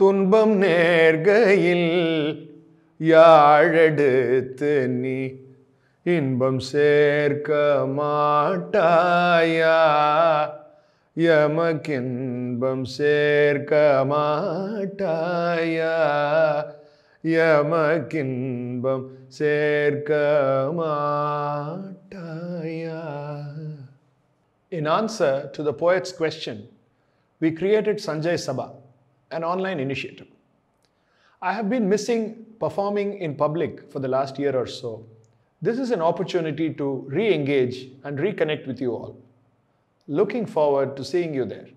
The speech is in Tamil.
துன்பம் நேர்கையில் யாழெடுத்து நீ இன்பம் சேர்க்க மாட்டாயா யமக்கின்பம் சேர்க்க மாட்டாயா யமக்கின்பம் சேர்க்க மாட்டாயா In answer to the poet's question, we created Sanjay Sabha. an online initiative. I have been missing performing in public for the last year or so. This is an opportunity to re engage and reconnect with you all. Looking forward to seeing you there.